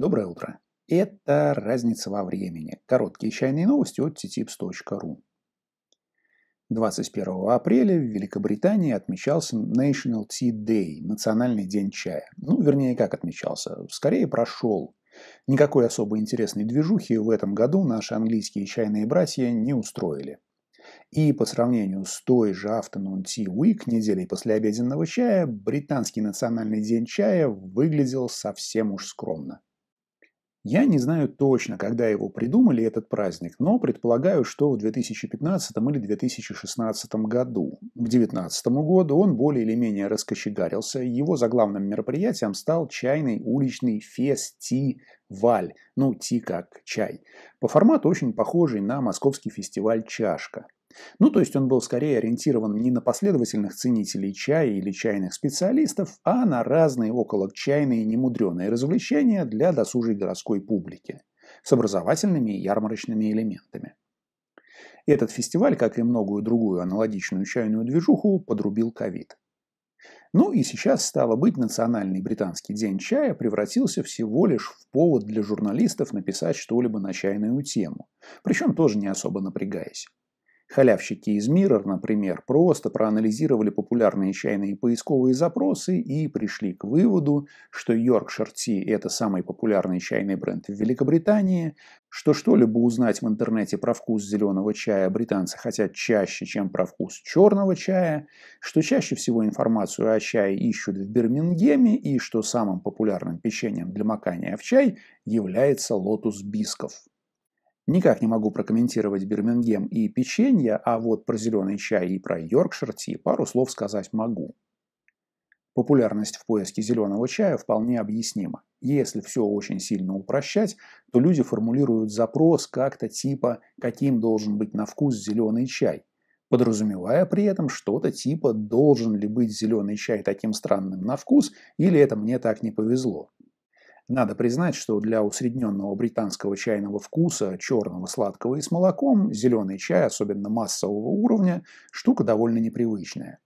Доброе утро. Это разница во времени. Короткие чайные новости от ttipс.ru. 21 апреля в Великобритании отмечался National Tea Day, Национальный день чая. Ну, вернее, как отмечался, скорее прошел. Никакой особо интересной движухи в этом году наши английские чайные братья не устроили. И по сравнению с той же Afternoon Tea Week, неделей после обеденного чая, британский национальный день чая выглядел совсем уж скромно. Я не знаю точно, когда его придумали, этот праздник, но предполагаю, что в 2015 или 2016 году. К 2019 году он более или менее раскочегарился. Его заглавным мероприятием стал чайный уличный фестиваль, ну, ти как чай. По формату очень похожий на московский фестиваль «Чашка». Ну, то есть он был скорее ориентирован не на последовательных ценителей чая или чайных специалистов, а на разные около чайные немудреные развлечения для досужей городской публики с образовательными и ярмарочными элементами. Этот фестиваль, как и многую другую аналогичную чайную движуху, подрубил ковид. Ну и сейчас, стало быть, Национальный британский день чая превратился всего лишь в повод для журналистов написать что-либо на чайную тему, причем тоже не особо напрягаясь. Халявщики из Mirror, например, просто проанализировали популярные чайные поисковые запросы и пришли к выводу, что Yorkshire Tea – это самый популярный чайный бренд в Великобритании, что что-либо узнать в интернете про вкус зеленого чая британцы хотят чаще, чем про вкус черного чая, что чаще всего информацию о чае ищут в Бирмингеме и что самым популярным печеньем для макания в чай является лотус бисков. Никак не могу прокомментировать Бирмингем и печенье, а вот про зеленый чай и про Йоркшир Ти пару слов сказать могу. Популярность в поиске зеленого чая вполне объяснима. Если все очень сильно упрощать, то люди формулируют запрос как-то типа «каким должен быть на вкус зеленый чай?», подразумевая при этом что-то типа «должен ли быть зеленый чай таким странным на вкус?» или «это мне так не повезло?». Надо признать, что для усредненного британского чайного вкуса, черного, сладкого и с молоком, зеленый чай, особенно массового уровня, штука довольно непривычная.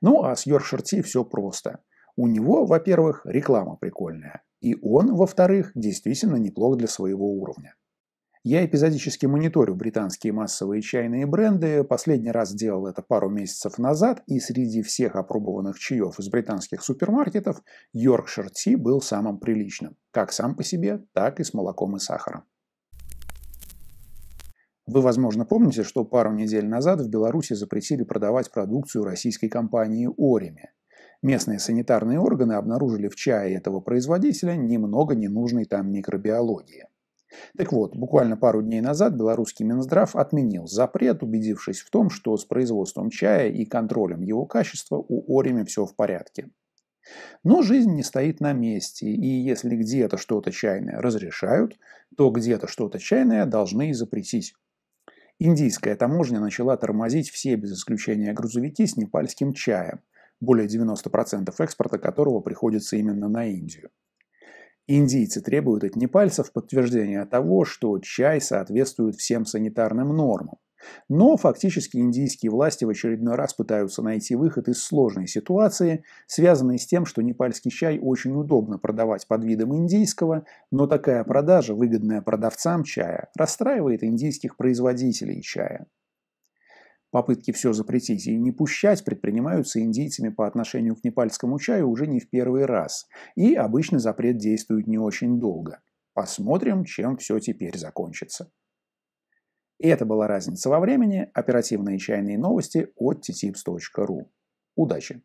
Ну а с Йоркшир Ти все просто. У него, во-первых, реклама прикольная, и он, во-вторых, действительно неплох для своего уровня. Я эпизодически мониторю британские массовые чайные бренды. Последний раз делал это пару месяцев назад, и среди всех опробованных чаев из британских супермаркетов Yorkshire Tea был самым приличным. Как сам по себе, так и с молоком и сахаром. Вы, возможно, помните, что пару недель назад в Беларуси запретили продавать продукцию российской компании «Орими». Местные санитарные органы обнаружили в чае этого производителя немного ненужной там микробиологии – так вот, буквально пару дней назад белорусский Минздрав отменил запрет, убедившись в том, что с производством чая и контролем его качества у Ориме все в порядке. Но жизнь не стоит на месте, и если где-то что-то чайное разрешают, то где-то что-то чайное должны и запретить. Индийская таможня начала тормозить все без исключения грузовики с непальским чаем, более 90% экспорта которого приходится именно на Индию. Индийцы требуют от непальцев подтверждения того, что чай соответствует всем санитарным нормам. Но фактически индийские власти в очередной раз пытаются найти выход из сложной ситуации, связанной с тем, что непальский чай очень удобно продавать под видом индийского, но такая продажа, выгодная продавцам чая, расстраивает индийских производителей чая. Попытки все запретить и не пущать предпринимаются индийцами по отношению к непальскому чаю уже не в первый раз, и обычно запрет действует не очень долго. Посмотрим, чем все теперь закончится. И это была разница во времени. Оперативные чайные новости от ttipс.ru. Удачи!